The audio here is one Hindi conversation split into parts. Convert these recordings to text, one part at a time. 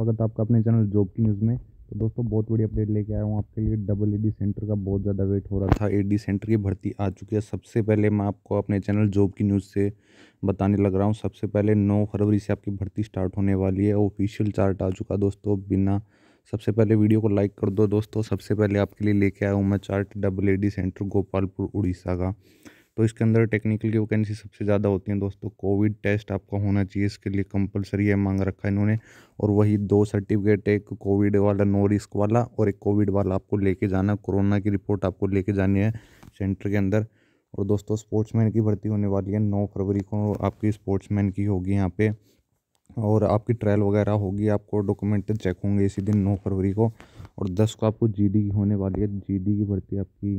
स्वागत है आपका अपने चैनल जॉब की न्यूज़ में तो दोस्तों बहुत बड़ी अपडेट लेके आया हूँ आपके लिए डबल एडी सेंटर का बहुत ज़्यादा वेट हो रहा था एडी सेंटर की भर्ती आ चुकी है सबसे पहले मैं आपको अपने चैनल जॉब की न्यूज़ से बताने लग रहा हूँ सबसे पहले नौ फरवरी से आपकी भर्ती स्टार्ट होने वाली है ऑफिशियल चार्ट आ चुका दोस्तों बिना सबसे पहले वीडियो को लाइक कर दो दोस्तों सबसे पहले आपके लिए लेके आया हूँ मैं चार्ट double AD centre Gopalpur Orissa का तो इसके अंदर टेक्निकल की वैकेंसी सबसे ज़्यादा होती हैं दोस्तों कोविड टेस्ट आपका होना चाहिए इसके लिए कंपलसरी है मांग रखा है इन्होंने और वही दो सर्टिफिकेट एक कोविड वाला नो रिस्क वाला और एक कोविड वाला आपको लेके जाना कोरोना की रिपोर्ट आपको लेके जानी है सेंटर के अंदर और दोस्तों स्पोर्ट्समैन की भर्ती होने वाली है नौ फरवरी को आपकी स्पोर्ट्समैन की होगी यहाँ पे और आपकी ट्रायल वगैरह होगी आपको डॉक्यूमेंट चेक होंगे इसी दिन नौ फरवरी को और दस को आपको जीडी की होने वाली है जीडी की भर्ती आपकी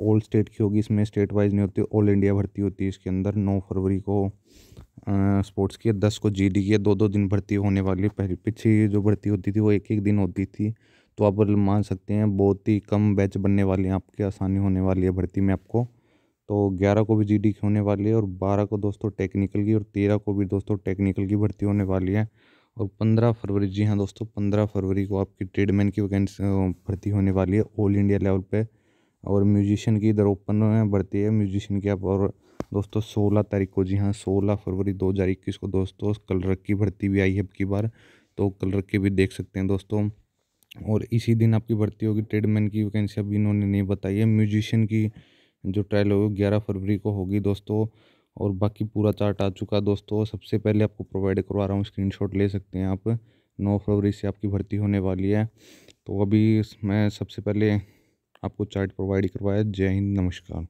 ऑल स्टेट की होगी इसमें स्टेट वाइज नहीं होती ऑल इंडिया भर्ती होती है इसके अंदर नौ फरवरी को स्पोर्ट्स की दस को जीडी की दो दो दिन भर्ती होने वाली पहले पीछे जो भर्ती होती थी वो एक एक दिन होती थी तो आप मान सकते हैं बहुत ही कम बैच बनने वाले हैं आपके आसानी होने वाली है भर्ती में आपको तो ग्यारह को भी जी डी की होने वाली है और बारह को दोस्तों टेक्निकल की और तेरह को भी दोस्तों टेक्निकल की भर्ती होने वाली है और पंद्रह फरवरी जी हाँ दोस्तों पंद्रह फरवरी को आपकी ट्रेडमैन की वैकेंसी भर्ती होने वाली है ऑल इंडिया लेवल पर और म्यूजिशियन की इधर ओपन बढ़ती है म्यूजिशियन की आप और दोस्तों सोलह तारीख को जी हाँ सोलह फरवरी दो हज़ार इक्कीस को दोस्तों कलरक की भर्ती भी आई है अब की बार तो कलरक की भी देख सकते हैं दोस्तों और इसी दिन आपकी भर्ती होगी ट्रेडमैन की वैकेंसी अभी इन्होंने नहीं बताई है म्यूजिशियन की जो ट्रायल होगी ग्यारह फरवरी को होगी दोस्तों और बाकी पूरा चार्ट आ चुका है दोस्तों सबसे पहले आपको प्रोवाइड करवा रहा हूँ स्क्रीन ले सकते हैं आप नौ फरवरी से आपकी भर्ती होने वाली है तो अभी मैं सबसे पहले आपको चार्ट प्रोवाइड करवाया जय हिंद नमस्कार